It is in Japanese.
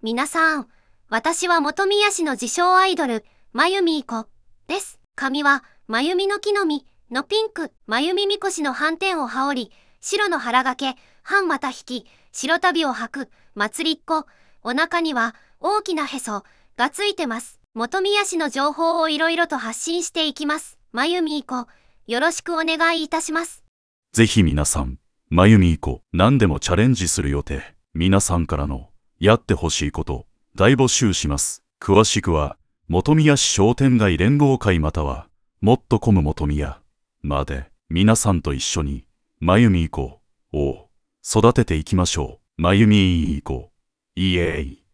皆さん、私は元宮市の自称アイドル、まゆみいこです。髪は、まゆみの木の実のピンク、まゆみみこしの斑点を羽織り、白の腹掛け、半股引き、白旅を履く、祭りっ子、お腹には大きなへそがついてます。元宮市の情報をいろいろと発信していきます。まゆみいこ、よろしくお願いいたします。ぜひ皆さん、まゆみいこ、何でもチャレンジする予定。皆さんからのやってほしいこと、大募集します。詳しくは、元宮市商店街連合会または、もっとこむ元宮まで、皆さんと一緒に、まゆみ以降を育てていきましょう。まゆみこう。イエーイ。